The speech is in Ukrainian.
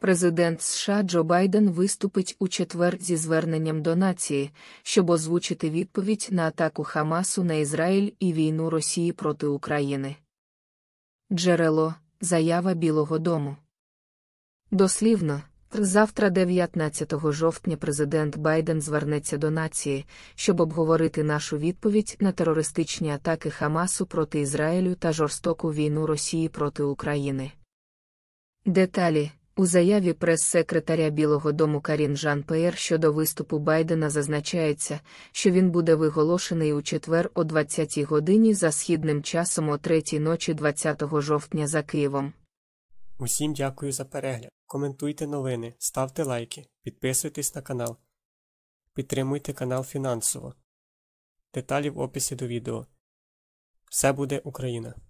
Президент США Джо Байден виступить у четвер зі зверненням до нації, щоб озвучити відповідь на атаку Хамасу на Ізраїль і війну Росії проти України. Джерело Заява Білого Дому. Дослівно, завтра, 19 жовтня, президент Байден звернеться до нації, щоб обговорити нашу відповідь на терористичні атаки Хамасу проти Ізраїлю та жорстоку війну Росії проти України. Деталі. У заяві прес-секретаря Білого Дому Карін Жан Пеєр щодо виступу Байдена зазначається, що він буде виголошений у четвер о 20-й годині за східним часом о 3-й ночі 20 жовтня за Києвом. Усім дякую за перегляд. Коментуйте новини, ставте лайки, підписуйтесь на канал. Підтримуйте канал фінансово. Деталі в описі до відео. Все буде Україна!